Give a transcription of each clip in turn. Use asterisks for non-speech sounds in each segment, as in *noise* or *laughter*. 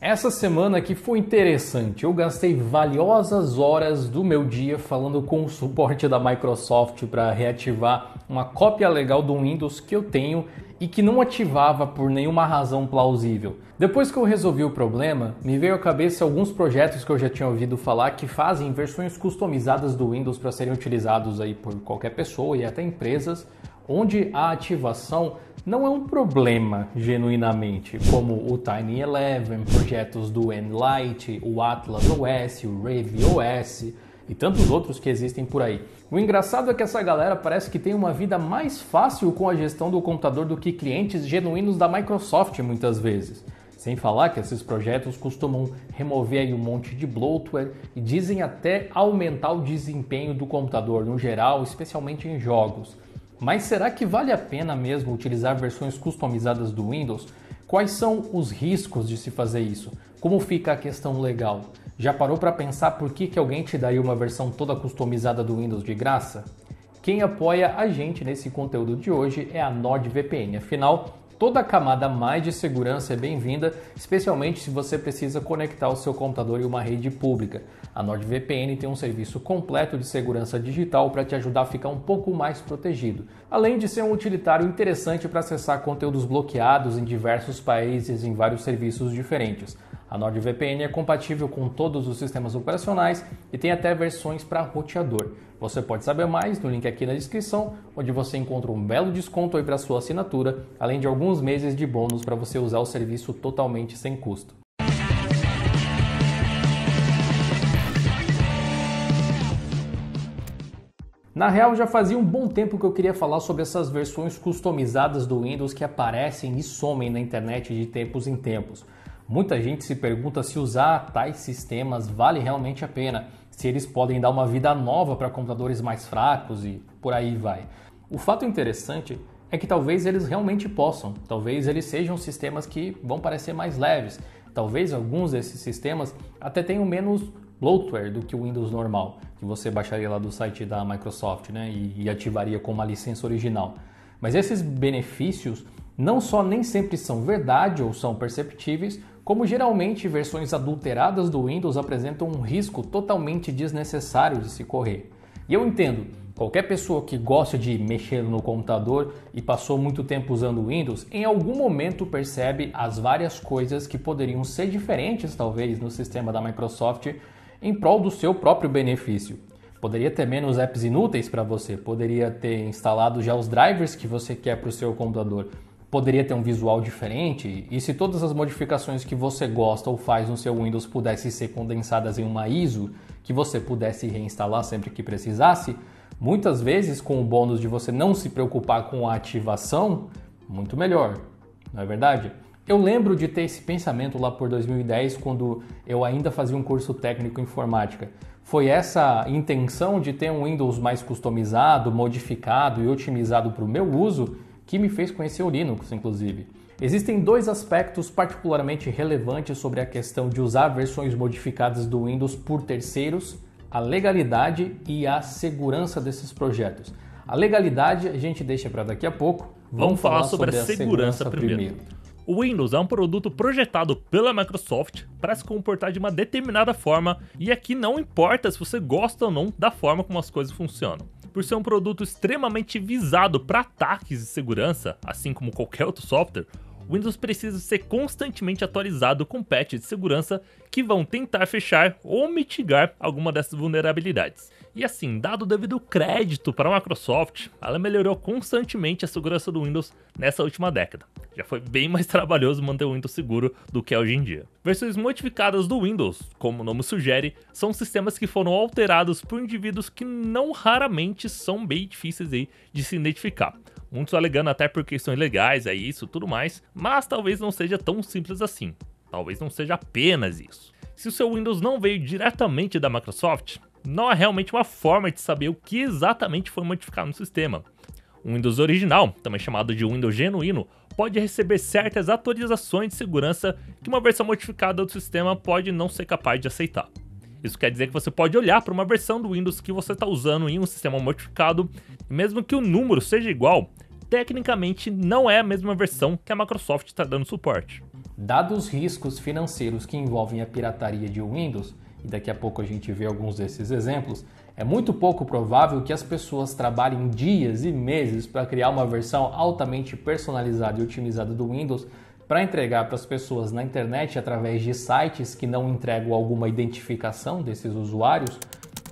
Essa semana aqui foi interessante. Eu gastei valiosas horas do meu dia falando com o suporte da Microsoft para reativar uma cópia legal do Windows que eu tenho e que não ativava por nenhuma razão plausível. Depois que eu resolvi o problema, me veio à cabeça alguns projetos que eu já tinha ouvido falar que fazem versões customizadas do Windows para serem utilizados aí por qualquer pessoa e até empresas onde a ativação não é um problema genuinamente, como o Tiny Eleven, projetos do Enlight, o Atlas OS, o Rave OS e tantos outros que existem por aí. O engraçado é que essa galera parece que tem uma vida mais fácil com a gestão do computador do que clientes genuínos da Microsoft muitas vezes. Sem falar que esses projetos costumam remover aí um monte de bloatware e dizem até aumentar o desempenho do computador no geral, especialmente em jogos. Mas será que vale a pena mesmo utilizar versões customizadas do Windows? Quais são os riscos de se fazer isso? Como fica a questão legal? Já parou para pensar por que, que alguém te daria uma versão toda customizada do Windows de graça? Quem apoia a gente nesse conteúdo de hoje é a NordVPN. Afinal, Toda a camada mais de segurança é bem-vinda, especialmente se você precisa conectar o seu computador em uma rede pública. A NordVPN tem um serviço completo de segurança digital para te ajudar a ficar um pouco mais protegido. Além de ser um utilitário interessante para acessar conteúdos bloqueados em diversos países em vários serviços diferentes. A NordVPN é compatível com todos os sistemas operacionais e tem até versões para roteador. Você pode saber mais no link aqui na descrição, onde você encontra um belo desconto aí para sua assinatura, além de alguns meses de bônus para você usar o serviço totalmente sem custo. Na real, já fazia um bom tempo que eu queria falar sobre essas versões customizadas do Windows que aparecem e somem na internet de tempos em tempos. Muita gente se pergunta se usar tais sistemas vale realmente a pena, se eles podem dar uma vida nova para computadores mais fracos e por aí vai. O fato interessante é que talvez eles realmente possam, talvez eles sejam sistemas que vão parecer mais leves, talvez alguns desses sistemas até tenham menos bloatware do que o Windows normal, que você baixaria lá do site da Microsoft né, e, e ativaria com uma licença original. Mas esses benefícios não só nem sempre são verdade ou são perceptíveis, como geralmente versões adulteradas do Windows apresentam um risco totalmente desnecessário de se correr. E eu entendo, qualquer pessoa que gosta de mexer no computador e passou muito tempo usando o Windows, em algum momento percebe as várias coisas que poderiam ser diferentes, talvez, no sistema da Microsoft em prol do seu próprio benefício. Poderia ter menos apps inúteis para você, poderia ter instalado já os drivers que você quer para o seu computador poderia ter um visual diferente, e se todas as modificações que você gosta ou faz no seu Windows pudessem ser condensadas em uma ISO, que você pudesse reinstalar sempre que precisasse, muitas vezes com o bônus de você não se preocupar com a ativação, muito melhor, não é verdade? Eu lembro de ter esse pensamento lá por 2010, quando eu ainda fazia um curso técnico em informática. Foi essa intenção de ter um Windows mais customizado, modificado e otimizado para o meu uso que me fez conhecer o Linux, inclusive. Existem dois aspectos particularmente relevantes sobre a questão de usar versões modificadas do Windows por terceiros: a legalidade e a segurança desses projetos. A legalidade a gente deixa para daqui a pouco. Vamos, Vamos falar, falar, sobre, sobre a, segurança, segurança, primeiro. primeiro. O Windows é um produto projetado pela Microsoft para se comportar de uma determinada forma, e aqui não importa se você gosta ou não da forma como as coisas funcionam. Por ser um produto extremamente visado para ataques de segurança, assim como qualquer outro software, o Windows precisa ser constantemente atualizado com patches de segurança que vão tentar fechar ou mitigar alguma dessas vulnerabilidades. E assim, dado devido crédito para a Microsoft, ela melhorou constantemente a segurança do Windows nessa última década. Já foi bem mais *laughs* trabalhoso manter o Windows seguro do que é hoje em dia. Versões modificadas do Windows, como o nome sugere, são sistemas que foram alterados por indivíduos que não raramente são bem difíceis de se identificar. Muitos alegando até por questões legais, é isso, tudo mais, mas talvez não seja tão simples assim. Talvez não seja apenas isso. Se o seu Windows não veio diretamente da Microsoft, não há realmente uma forma de saber o que exatamente foi modificado no sistema. O Windows original, também chamado de Windows genuíno, pode receber certas atualizações de segurança que uma versão modificada do sistema pode não ser capaz de aceitar. Isso quer dizer que você pode olhar para uma versão do Windows que você está usando em um sistema modificado, e mesmo que o número seja igual, tecnicamente não é a mesma versão que a Microsoft está dando suporte. Dados os riscos financeiros que envolvem a pirataria de Windows, e daqui a pouco a gente vê alguns desses exemplos, é muito pouco provável que as pessoas trabalhem dias e meses para criar uma versão altamente personalizada e otimizada do Windows para entregar para as pessoas na internet através de sites que não entregam alguma identificação desses usuários,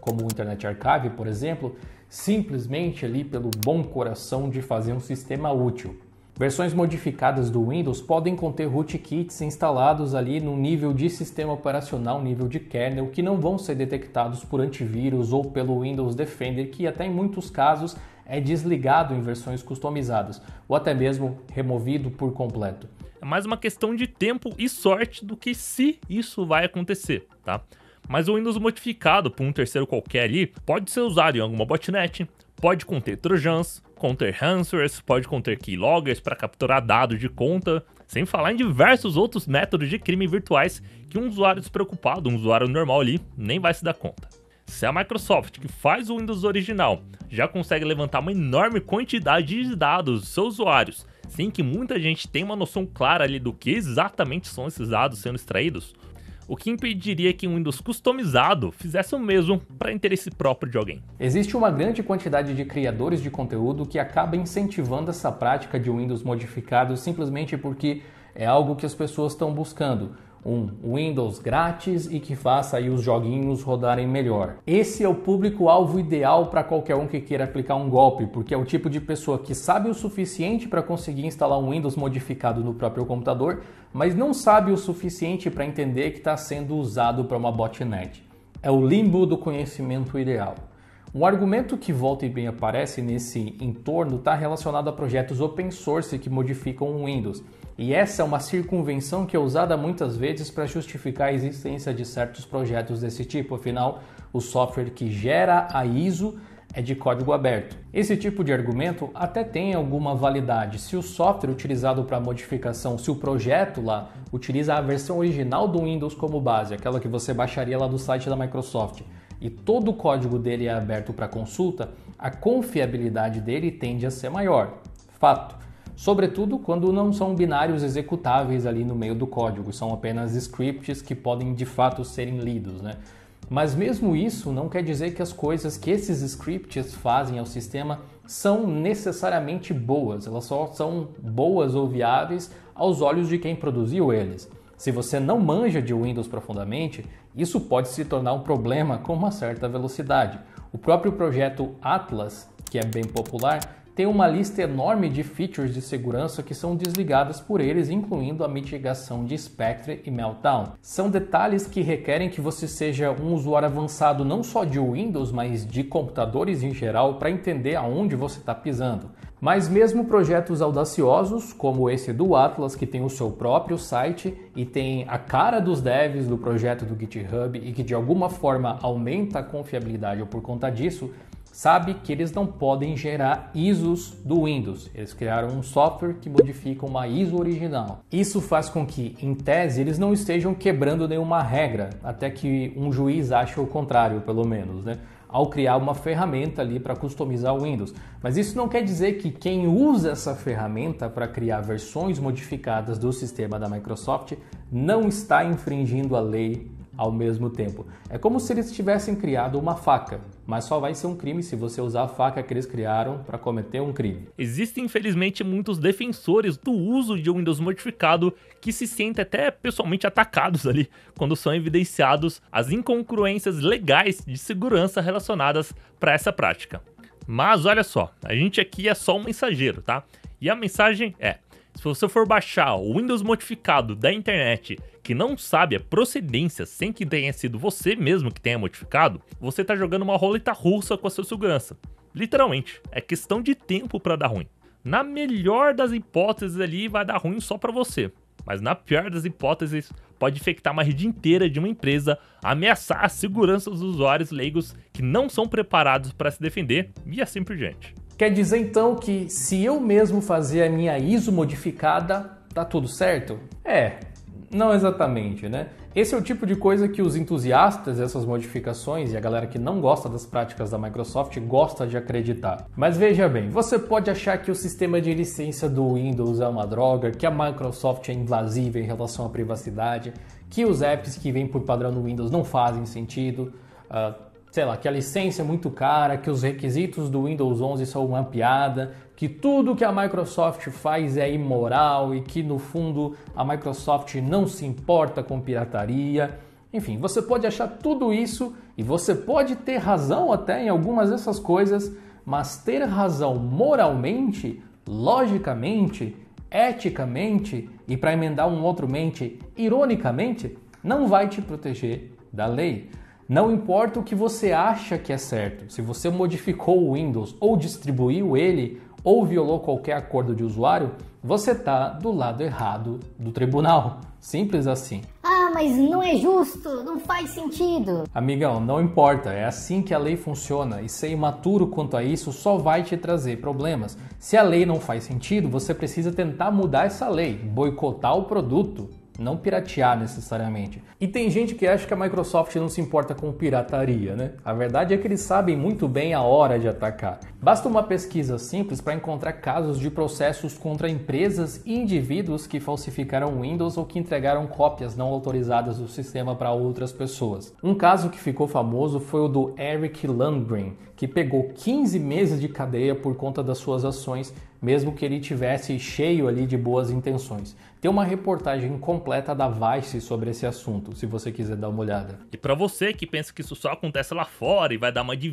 como o Internet Archive, por exemplo, simplesmente ali pelo bom coração de fazer um sistema útil. Versões modificadas do Windows podem conter rootkits instalados ali no nível de sistema operacional, nível de kernel, que não vão ser detectados por antivírus ou pelo Windows Defender, que até em muitos casos é desligado em versões customizadas, ou até mesmo removido por completo. É mais uma questão de tempo e sorte do que se isso vai acontecer, tá? Mas o Windows modificado por um terceiro qualquer ali pode ser usado em alguma botnet, pode conter trojans, conter Hansers, pode conter keyloggers para capturar dados de conta, sem falar em diversos outros métodos de crime virtuais que um usuário despreocupado, um usuário normal ali, nem vai se dar conta. Se a Microsoft, que faz o Windows original, já consegue levantar uma enorme quantidade de dados dos seus usuários, sem que muita gente tenha uma noção clara ali do que exatamente são esses dados sendo extraídos, o que impediria que um Windows customizado fizesse o mesmo para interesse próprio de alguém. Existe uma grande quantidade de criadores de conteúdo que acaba incentivando essa prática de Windows modificado simplesmente porque é algo que as pessoas estão buscando um Windows grátis e que faça aí os joguinhos rodarem melhor. Esse é o público-alvo ideal para qualquer um que queira aplicar um golpe, porque é o tipo de pessoa que sabe o suficiente para conseguir instalar um Windows modificado no próprio computador, mas não sabe o suficiente para entender que está sendo usado para uma botnet. É o limbo do conhecimento ideal. Um argumento que volta e bem aparece nesse entorno está relacionado a projetos open source que modificam o Windows. E essa é uma circunvenção que é usada muitas vezes para justificar a existência de certos projetos desse tipo, afinal, o software que gera a ISO é de código aberto. Esse tipo de argumento até tem alguma validade se o software utilizado para modificação, se o projeto lá utiliza a versão original do Windows como base, aquela que você baixaria lá do site da Microsoft, e todo o código dele é aberto para consulta, a confiabilidade dele tende a ser maior. Fato sobretudo quando não são binários executáveis ali no meio do código, são apenas scripts que podem de fato serem lidos, né? Mas mesmo isso não quer dizer que as coisas que esses scripts fazem ao sistema são necessariamente boas, elas só são boas ou viáveis aos olhos de quem produziu eles. Se você não manja de Windows profundamente, isso pode se tornar um problema com uma certa velocidade. O próprio projeto Atlas, que é bem popular, tem uma lista enorme de features de segurança que são desligadas por eles, incluindo a mitigação de Spectre e Meltdown. São detalhes que requerem que você seja um usuário avançado não só de Windows, mas de computadores em geral para entender aonde você está pisando. Mas mesmo projetos audaciosos, como esse do Atlas, que tem o seu próprio site e tem a cara dos devs do projeto do GitHub e que de alguma forma aumenta a confiabilidade por conta disso, sabe que eles não podem gerar ISOs do Windows. Eles criaram um software que modifica uma ISO original. Isso faz com que, em tese, eles não estejam quebrando nenhuma regra, até que um juiz ache o contrário, pelo menos, né? Ao criar uma ferramenta ali para customizar o Windows. Mas isso não quer dizer que quem usa essa ferramenta para criar versões modificadas do sistema da Microsoft não está infringindo a lei ao mesmo tempo. É como se eles tivessem criado uma faca mas só vai ser um crime se você usar a faca que eles criaram para cometer um crime. Existem, infelizmente, muitos defensores do uso de um Windows modificado que se sentem até pessoalmente atacados ali quando são evidenciados as incongruências legais de segurança relacionadas para essa prática. Mas olha só, a gente aqui é só um mensageiro, tá? E a mensagem é: se você for baixar o Windows modificado da internet que não sabe a procedência sem que tenha sido você mesmo que tenha modificado, você está jogando uma roleta russa com a sua segurança. Literalmente, é questão de tempo para dar ruim. Na melhor das hipóteses ali vai dar ruim só para você, mas na pior das hipóteses pode infectar uma rede inteira de uma empresa, ameaçar a segurança dos usuários leigos que não são preparados para se defender e assim por diante. Quer dizer então que se eu mesmo fazer a minha ISO modificada, tá tudo certo? É, não exatamente, né? Esse é o tipo de coisa que os entusiastas dessas modificações e a galera que não gosta das práticas da Microsoft gosta de acreditar. Mas veja bem, você pode achar que o sistema de licença do Windows é uma droga, que a Microsoft é invasiva em relação à privacidade, que os apps que vêm por padrão no Windows não fazem sentido, uh, sei lá, que a licença é muito cara, que os requisitos do Windows 11 são uma piada, que tudo que a Microsoft faz é imoral e que no fundo a Microsoft não se importa com pirataria. Enfim, você pode achar tudo isso e você pode ter razão até em algumas dessas coisas, mas ter razão moralmente, logicamente, eticamente e para emendar um outro mente, ironicamente, não vai te proteger da lei. Não importa o que você acha que é certo, se você modificou o Windows ou distribuiu ele ou violou qualquer acordo de usuário, você está do lado errado do tribunal. Simples assim. Ah, mas não é justo, não faz sentido. Amigão, não importa, é assim que a lei funciona e ser imaturo quanto a isso só vai te trazer problemas. Se a lei não faz sentido, você precisa tentar mudar essa lei, boicotar o produto, não piratear necessariamente. E tem gente que acha que a Microsoft não se importa com pirataria, né? A verdade é que eles sabem muito bem a hora de atacar. Basta uma pesquisa simples para encontrar casos de processos contra empresas e indivíduos que falsificaram Windows ou que entregaram cópias não autorizadas do sistema para outras pessoas. Um caso que ficou famoso foi o do Eric Lundgren, que pegou 15 meses de cadeia por conta das suas ações mesmo que ele tivesse cheio ali de boas intenções. Tem uma reportagem completa da Vice sobre esse assunto, se você quiser dar uma olhada. E para você que pensa que isso só acontece lá fora e vai dar uma de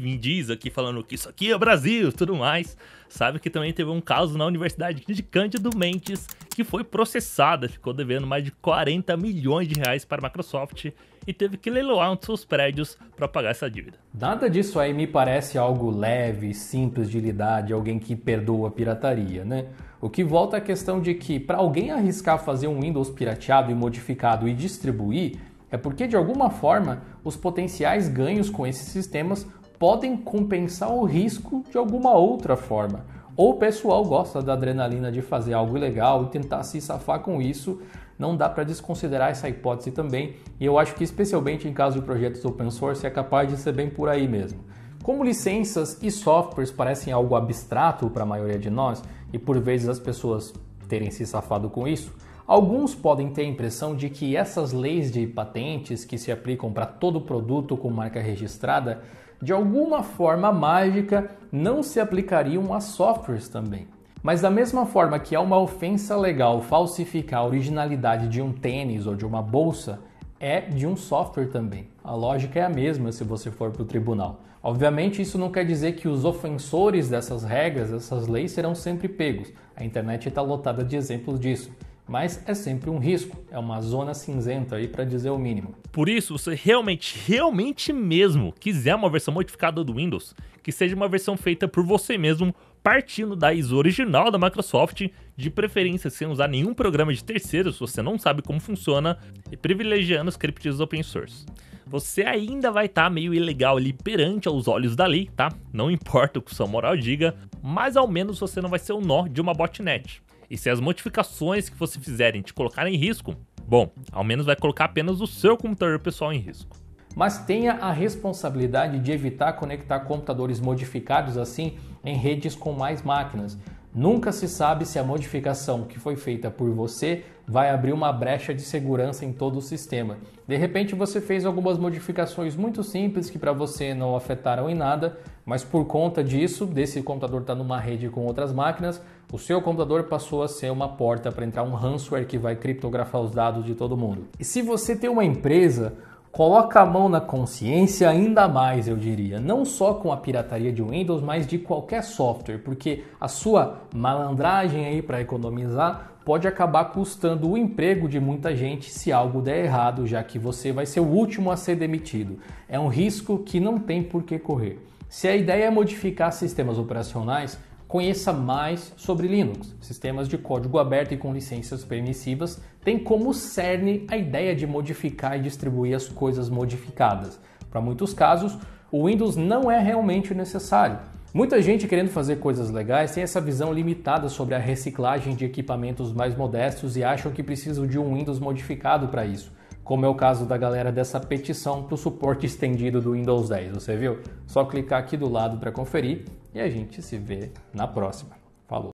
aqui falando que isso aqui é Brasil, tudo mais, sabe que também teve um caso na Universidade de Cândido Mendes que foi processada, ficou devendo mais de 40 milhões de reais para a Microsoft e teve que leiloar um seus prédios para pagar essa dívida. Nada disso aí me parece algo leve, simples de lidar de alguém que perdoa a pirataria, né? O que volta à é questão de que para alguém arriscar fazer um Windows pirateado e modificado e distribuir, é porque de alguma forma os potenciais ganhos com esses sistemas podem compensar o risco de alguma outra forma ou o pessoal gosta da adrenalina de fazer algo ilegal e tentar se safar com isso, não dá para desconsiderar essa hipótese também, e eu acho que especialmente em caso de projetos open source é capaz de ser bem por aí mesmo. Como licenças e softwares parecem algo abstrato para a maioria de nós, e por vezes as pessoas terem se safado com isso, alguns podem ter a impressão de que essas leis de patentes que se aplicam para todo produto com marca registrada de alguma forma mágica não se aplicariam a softwares também. Mas da mesma forma que é uma ofensa legal falsificar a originalidade de um tênis ou de uma bolsa, é de um software também. A lógica é a mesma se você for para o tribunal. Obviamente, isso não quer dizer que os ofensores dessas regras, dessas leis, serão sempre pegos. A internet está lotada de exemplos disso mas é sempre um risco, é uma zona cinzenta aí para dizer o mínimo. Por isso, você realmente, realmente mesmo quiser uma versão modificada do Windows, que seja uma versão feita por você mesmo, partindo da ISO original da Microsoft, de preferência sem usar nenhum programa de terceiros, se você não sabe como funciona, e privilegiando os scripts open source. Você ainda vai estar tá meio ilegal ali perante aos olhos da lei, tá? Não *laughs* importa o que sua moral diga, mas ao menos você não vai ser o nó de uma botnet. E se as modificações que você fizerem te colocarem em risco, bom, ao menos vai colocar apenas o seu computador pessoal em risco. Mas tenha a responsabilidade de evitar conectar computadores modificados assim em redes com mais máquinas. Nunca se sabe se a modificação que foi feita por você vai abrir uma brecha de segurança em todo o sistema. De repente você fez algumas modificações muito simples que para você não afetaram em nada, mas por conta disso, desse computador estar tá numa rede com outras máquinas, o seu computador passou a ser uma porta para entrar um ransomware que vai criptografar os dados de todo mundo. E se você tem uma empresa, coloca a mão na consciência ainda mais, eu diria. Não só com a pirataria de Windows, mas de qualquer software, porque a sua malandragem aí para economizar pode acabar custando o emprego de muita gente se algo der errado, já que você vai ser o último a ser demitido. É um risco que não tem por que correr. Se a ideia é modificar sistemas operacionais, conheça mais sobre Linux. Sistemas de código aberto e com licenças permissivas têm como cerne a ideia de modificar e distribuir as coisas modificadas. Para muitos casos, o Windows não é realmente necessário. Muita gente querendo fazer coisas legais tem essa visão limitada sobre a reciclagem de equipamentos mais modestos e acham que precisam de um Windows modificado para isso como é o caso da galera dessa petição para o suporte estendido do Windows 10, você viu? Só clicar aqui do lado para conferir e a gente se vê na próxima.